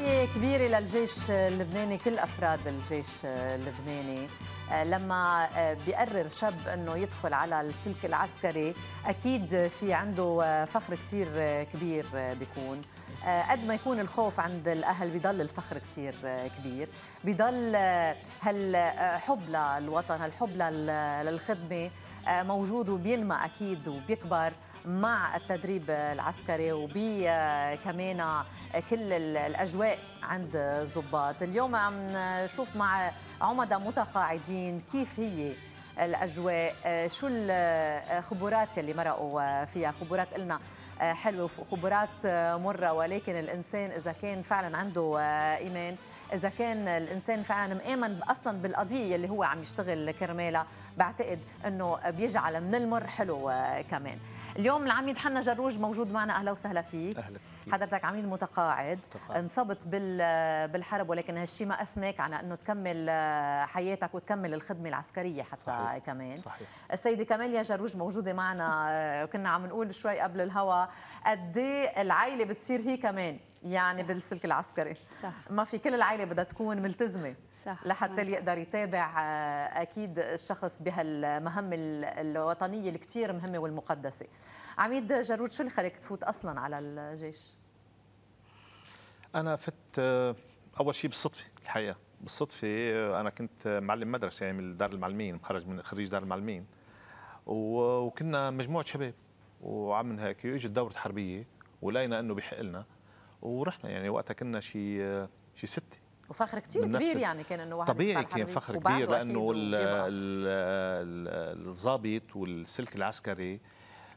تحية كبيرة للجيش اللبناني كل أفراد الجيش اللبناني آه، لما آه، بيقرر شاب أنه يدخل على الفلك العسكري أكيد في عنده آه، فخر كتير كبير بيكون قد ما يكون الخوف عند الأهل بيضل الفخر كتير كبير بيضل هالحب للوطن هالحب للخدمة موجود وبينمى أكيد وبيكبر مع التدريب العسكري وبي كمان كل الاجواء عند الضباط اليوم عم نشوف مع عمدة متقاعدين كيف هي الاجواء شو الخبرات اللي مرقوا فيها خبرات لنا حلوه خبرات مره ولكن الانسان اذا كان فعلا عنده ايمان اذا كان الانسان فعلا مآمن اصلا بالقضيه اللي هو عم يشتغل كرمالها بعتقد انه بيجعل من المر حلو كمان اليوم العميد حنا جروج موجود معنا اهلا وسهلا فيك اهلا فيك. حضرتك عميد متقاعد انصبت بالحرب ولكن هالشيء ما اثناك على انه تكمل آه، حياتك وتكمل الخدمه العسكريه حتى صحيح. كمان صحيح. السيده كماليا جروج موجوده معنا آه، كنا عم نقول شوي قبل الهوا قد إيه العائله بتصير هي كمان يعني صح. بالسلك العسكري صح. ما في كل العائله بدها تكون ملتزمه صح لحتى نعم. اللي يقدر يتابع آه، اكيد الشخص بهالمهمه الوطنيه اللي كثير مهمه والمقدسه عميد جرود شو اللي خلاك تفوت اصلا على الجيش انا فت آه، اول شيء بالصدفه الحقيقه بالصدفه آه، انا كنت معلم مدرسه يعني من دار المعلمين مخرج من خريج دار المعلمين وكنا مجموعه شباب وعم هيك اجت دوره حربيه ولقينا انه بحق لنا ورحنا يعني وقتها كنا شي شي سته وفخر كثير كبير يعني كان انه واحد طبيعي كان فخر كبير لانه الضابط والسلك العسكري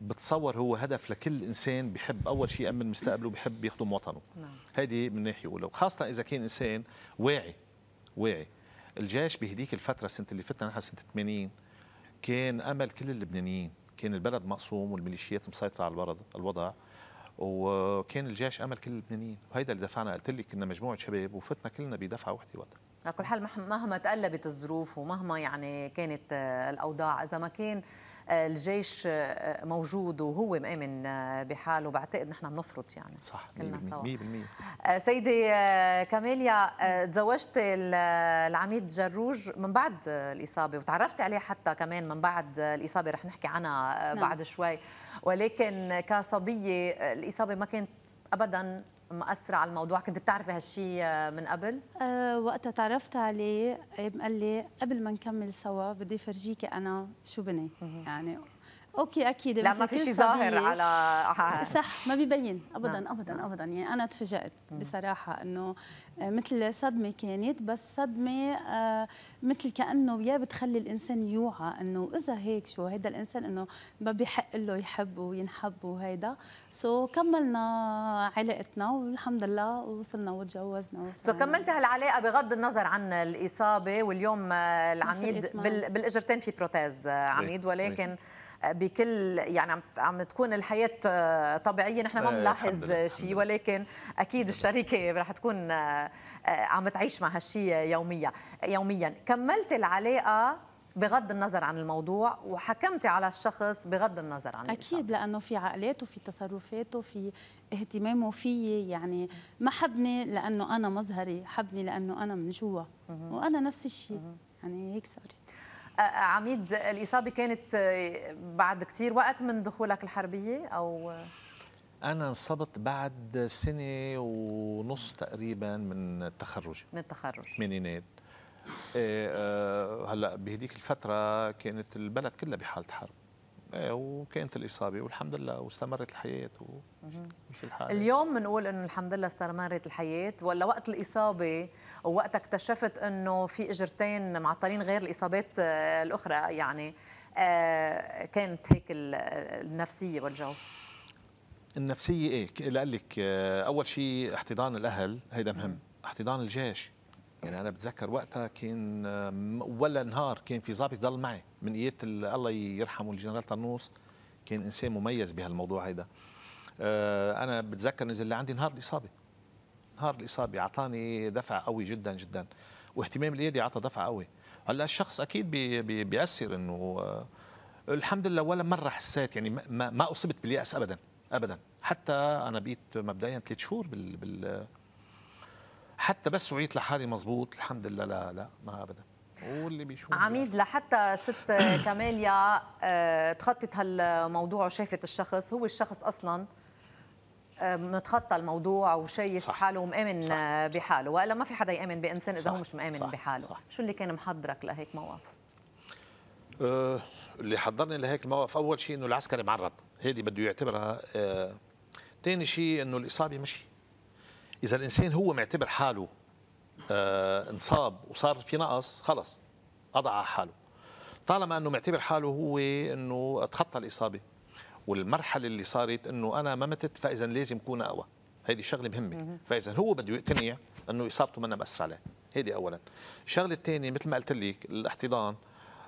بتصور هو هدف لكل انسان بحب اول شيء يامن مستقبله بحب يخدم وطنه نعم. هذه من ناحيه اولى وخاصه اذا كان انسان واعي واعي الجيش بهديك الفتره السنه اللي فتنا نحن سنه 80 كان امل كل اللبنانيين كان البلد مقسوم والميليشيات مسيطره على الوضع وكان الجيش امل كل اللبنانيين وهيدا اللي دفعنا قلت لك كنا مجموعه شباب وفتنا كلنا بدفعه وحده وقتها على كل حال مهما تقلبت الظروف ومهما يعني كانت آه، الاوضاع اذا ما كان الجيش آه، آه، موجود وهو مآمن آه، بحاله بعتقد نحن بنفرط يعني صح كلنا سوا 100% سيدي كاميليا تزوجت العميد جروج من بعد الإصابة وتعرفت عليه حتى كمان من بعد الإصابة رح نحكي عنها نعم. بعد شوي ولكن كصبية الإصابة ما كانت ابدا مأثرة على الموضوع كنت بتعرفي هالشي آه، من قبل؟ أه وقتها تعرفت عليه قال لي قبل ما نكمل سوا بدي فرجيكي أنا شو بني يعني اوكي اكيد لا ما في شيء ظاهر على آه. آه، صح ما ببين نعم. ابدا نعم. ابدا ابدا يعني انا تفاجات بصراحه انه آه، مثل صدمه كانت بس صدمه مثل كانه يا بتخلي الانسان يوعى انه اذا هيك شو هيدا الانسان انه ما بيحق له يحب وينحب وهيدا سو so كملنا علاقتنا والحمد لله وصلنا وتجوزنا سو so كملت هالعلاقه بغض النظر عن الاصابه واليوم العميد بال... بالاجرتين في بروتيز عميد إيه، إيه. ولكن بكل يعني عم تكون الحياه طبيعيه نحن ما إيه، بنلاحظ شيء ولكن اكيد الشركه رح تكون آه، عم تعيش مع هالشيء يوميا يوميا كملت العلاقه بغض النظر عن الموضوع وحكمتي على الشخص بغض النظر عن اكيد لانه في عقلاته في تصرفاته في اهتمامه في يعني ما حبني لانه انا مظهري حبني لانه انا من جوا وانا نفس الشيء يعني هيك صارت عميد الإصابة كانت بعد كتير وقت من دخولك الحربية أو أنا انصبت بعد سنة ونص تقريبا من تخرجي من التخرج ثمانينات إيه، آه، هلا بهديك الفترة كانت البلد كلها بحالة حرب ايه وكانت الاصابه والحمد لله واستمرت الحياه ومشي الحال اليوم بنقول انه الحمد لله استمرت الحياه ولا وقت الاصابه ووقتها اكتشفت انه في اجرتين معطلين غير الاصابات آه، الاخرى يعني آه، كانت هيك النفسيه والجو النفسيه ايه لك آه، اول شيء احتضان الاهل هيدا مهم احتضان الجيش يعني انا بتذكر وقتها كان ولا نهار كان في ضابط ضل معي من ايات الله يرحمه الجنرال طنوس كان انسان مميز بهالموضوع هيدا آه، انا بتذكر نزل لعندي نهار الاصابه نهار الاصابه اعطاني دفع قوي جدا جدا واهتمام الايادي اعطى دفع قوي هلا الشخص اكيد بياثر انه آه، الحمد لله ولا مره حسيت يعني ما, ما اصبت بالياس ابدا ابدا حتى انا بقيت مبدئيا ثلاث شهور بال, بال حتى بس وعيت لحالي مزبوط الحمد لله لا لا ما ابدا واللي بيشوف عميد لحتى ست كماليا آه، تخطت هالموضوع وشافت الشخص هو الشخص اصلا آه، متخطى الموضوع وشايف صح. حاله ومآمن صح. بحاله والا ما في حدا يآمن بانسان اذا صح. هو مش مآمن صح. بحاله صح. شو اللي كان محضرك لهيك موقف آه، اللي حضرني لهيك المواقف اول شيء انه العسكري معرض هذه بده يعتبرها ثاني شيء انه الاصابه مشي اذا الانسان هو معتبر حاله آه انصاب وصار في نقص خلص اضع على حاله طالما انه معتبر حاله هو انه تخطى الاصابه والمرحله اللي صارت انه انا ما متت فاذا لازم اكون اقوى هيدي شغله مهمه فاذا هو بده يقتنع انه اصابته ما مأثرة عليه هيدي اولا الشغله الثانيه مثل ما قلت لك الاحتضان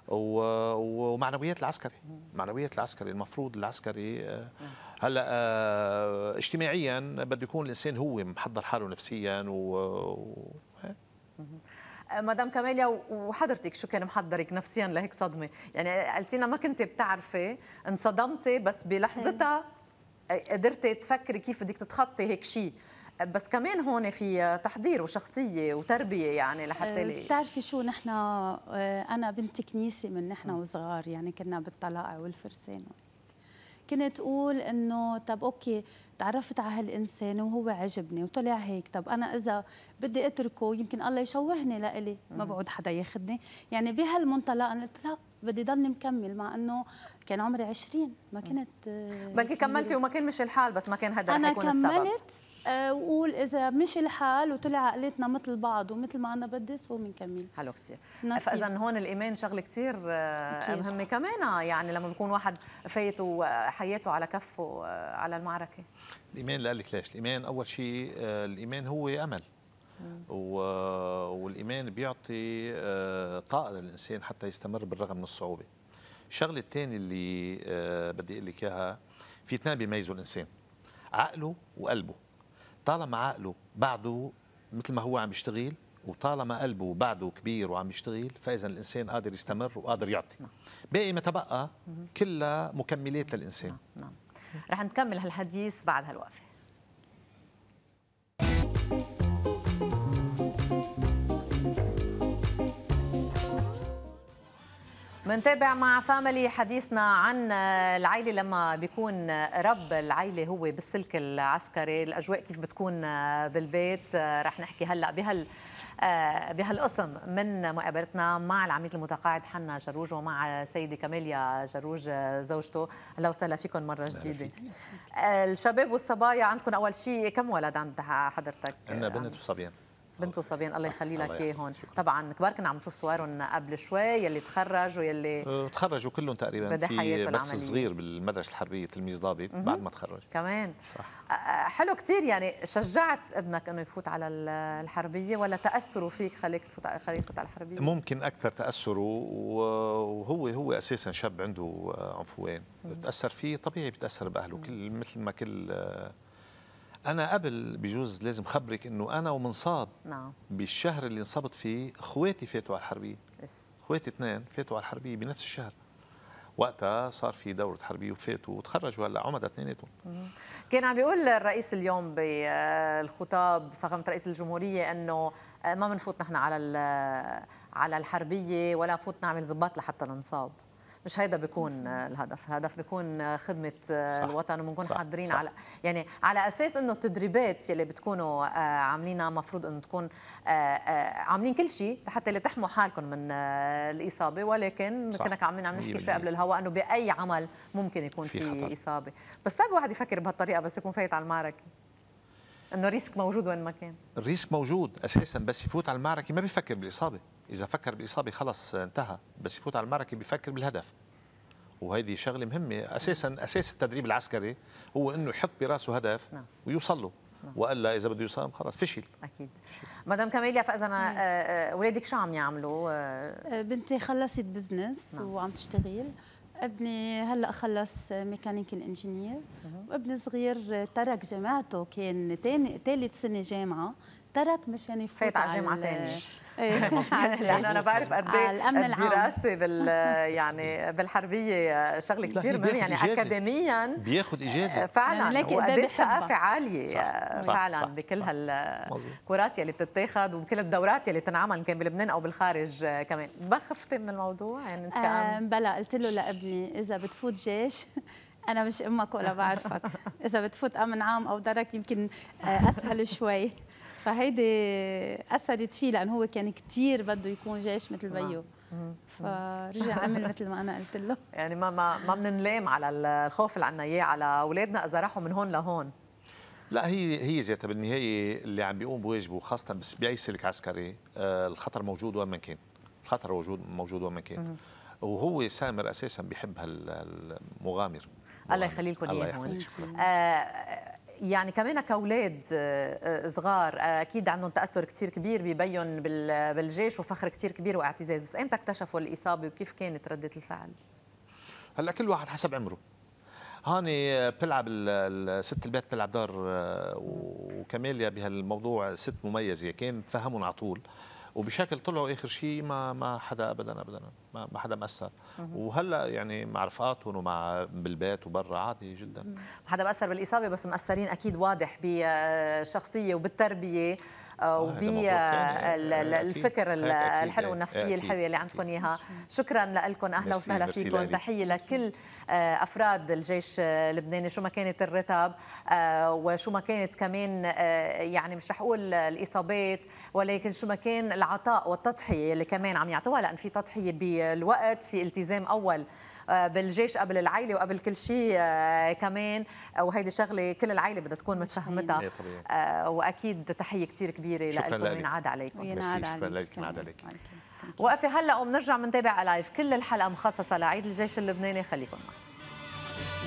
ومعنويات العسكري معنويات العسكري المفروض العسكري آه، هلا آه، اجتماعيا بده يكون الانسان هو محضر حاله نفسيا و آه، مدام كاميليا وحضرتك شو كان محضرك نفسيا لهيك صدمه يعني قلتينا ما كنت بتعرفي انصدمتي بس بلحظتها إيه. قدرتي تفكري كيف بدك تتخطي هيك شيء بس كمان هون في تحضير وشخصيه وتربيه يعني لحتى أه، لي بتعرفي شو نحن أه، انا بنت كنيسه من نحن وصغار يعني كنا بالطلاقه والفرسان كنت اقول انه طب اوكي تعرفت على هالانسان وهو عجبني وطلع هيك طب انا اذا بدي اتركه يمكن الله يشوهني لإلي ما بقعد حدا ياخذني يعني بهالمنطلق انا قلت لا بدي ضلني مكمل مع انه كان عمري 20 ما كنت آه، بلكي كملتي وما كان مش الحال بس ما كان هذا رح يكون السبب انا كملت آه، وقول اذا مش الحال وطلع عقلتنا مثل بعض ومثل ما انا بدي سو بنكمل حلو كثير فاذا هون الايمان شغله كثير آه، مهمه كمان آه، يعني لما بيكون واحد فايت وحياته على كفه على المعركه الايمان لك ليش الايمان اول شيء الايمان هو امل والايمان بيعطي طاقه للانسان حتى يستمر بالرغم من الصعوبه الشغله الثانيه اللي بدي اقول لك اياها في اثنين بيميزوا الانسان عقله وقلبه طالما عقله بعده مثل ما هو عم يشتغل وطالما قلبه بعده كبير وعم يشتغل فاذا الانسان قادر يستمر وقادر يعطي نعم. باقي ما تبقى كلها مكملات للانسان نعم, نعم. رح نكمل هالحديث بعد هالوقفه منتابع مع فاميلي حديثنا عن العائله لما بيكون رب العائله هو بالسلك العسكري الاجواء كيف بتكون بالبيت رح نحكي هلا بهال بهالقسم من مقابلتنا مع العميد المتقاعد حنا جروج ومع سيدي كاميليا جروج زوجته اهلا وسهلا فيكم مره جديده الشباب والصبايا عندكم اول شيء كم ولد عند حضرتك عندنا بنت وصبيان بنته صبيان الله يخلي لك اياهم طبعا كبار كنا عم نشوف صورهم قبل شوي يلي تخرج ويلي أه، تخرجوا كلهم تقريبا في بس صغير بالمدرسه الحربيه تلميذ ضابط بعد ما تخرج كمان صح. أه، أه، حلو كثير يعني شجعت ابنك انه يفوت على الحربيه ولا تاثره فيك خليك تفوت خليك تفوت على الحربيه ممكن اكثر تاثره وهو هو اساسا شاب عنده عنفوان تاثر فيه طبيعي بيتاثر باهله كل مثل ما كل انا قبل بجوز لازم خبرك انه انا ومنصاب نعم بالشهر اللي انصبت فيه اخواتي فاتوا على الحربيه إيه. اخواتي اثنين فاتوا على الحربيه بنفس الشهر وقتها صار في دورة حربية وفاتوا وتخرجوا هلا عمد اثنيناتهم كان عم بيقول الرئيس اليوم بالخطاب فخامة رئيس الجمهورية انه ما بنفوت نحن على على الحربية ولا فوت نعمل ضباط لحتى ننصاب مش هيدا بيكون الهدف الهدف بيكون خدمه صح. الوطن وبنكون حاضرين على يعني على اساس انه التدريبات يلي بتكونوا آه، عاملينها مفروض انه تكون آه، آه، عاملين كل شيء حتى اللي تحموا حالكم من الاصابه ولكن صح. كنا عاملين عم نحكي شوي قبل الهواء انه باي عمل ممكن يكون في, في اصابه بس صعب واحد يفكر بهالطريقه بس يكون فايت على المعركه انه ريسك موجود وين ما كان الريسك موجود اساسا بس يفوت على المعركه ما بيفكر بالاصابه اذا فكر باصابه خلص انتهى بس يفوت على المعركه بيفكر بالهدف وهذه شغله مهمه اساسا اساس التدريب العسكري هو انه يحط براسه هدف نعم. ويوصل له نعم. والا اذا بده يصام خلص فشل اكيد مدام كاميليا فاذا اولادك آه، آه، شو عم يعملوا آه، بنتي خلصت بزنس نعم. وعم تشتغل ابني هلا خلص ميكانيكال انجينير وابني صغير ترك جامعته كان ثالث سنه جامعه ترك مشان يفوت فات على جامعه ثانيه ايه يعني انا بعرف قد ايه الدراسه بال يعني بالحربيه شغله كثير مهمه يعني إجازة. اكاديميا بياخذ اجازه آه، فعلا وقد إيه الثقافه عاليه آه، فعلا بكل هالكرات يلي بتتاخذ وبكل الدورات يلي تنعمل كان بلبنان او بالخارج آه، كمان ما خفتي من الموضوع يعني انت كأم بلا قلت له لابني اذا بتفوت جيش انا مش امك ولا بعرفك اذا بتفوت امن عام او درك يمكن اسهل شوي فهيدي اثرت فيه لانه هو كان كثير بده يكون جيش مثل بيو نعم. فرجع عمل مثل ما انا قلت له يعني ما ما ما بننلام على الخوف اللي عنا اياه على اولادنا اذا راحوا من هون لهون لا هي هي ذاتها بالنهايه اللي عم بيقوم بواجبه وخاصه باي سلك عسكري آه، الخطر موجود وين ما كان الخطر موجود موجود وين ما كان وهو سامر اساسا بيحب هالمغامر الله يخلي لكم اياه هون آه، يعني كمان كاولاد آه، آه، صغار آه، اكيد عندهم تاثر كثير كبير ببين بالجيش وفخر كثير كبير واعتزاز بس امتى اكتشفوا الاصابه وكيف كانت رده الفعل هلا كل واحد حسب عمره هاني بتلعب الست البيت بتلعب دار وكماليا بهالموضوع ست مميزه كان فهمهم على طول وبشكل طلعوا اخر شيء ما ما حدا ابدا ابدا ما, حدا مأثر وهلا يعني مع رفقاتهم ومع بالبيت وبرا عادي جدا ما حدا مأثر بالاصابه بس مأثرين اكيد واضح بالشخصيه وبالتربيه آه، وبالفكر آه، آه، الحلو النفسيه الحلوه اللي عندكم اياها شكرا لكم اهلا وسهلا فيكم تحيه لكل افراد الجيش اللبناني شو ما كانت الرتب وشو ما كانت كمان يعني مش رح اقول الاصابات ولكن شو ما كان العطاء والتضحيه اللي كمان عم يعطوها لان في تضحيه بالوقت في التزام اول آه، بالجيش قبل العائله وقبل كل شيء آه، كمان وهيدي شغله كل العائله بدها تكون متشهمتها آه، واكيد تحيه كثير كبيره لكم وينعاد عليكم وينعاد عليكم وقفه هلا وبنرجع بنتابع لايف كل الحلقه مخصصه لعيد الجيش اللبناني خليكم معنا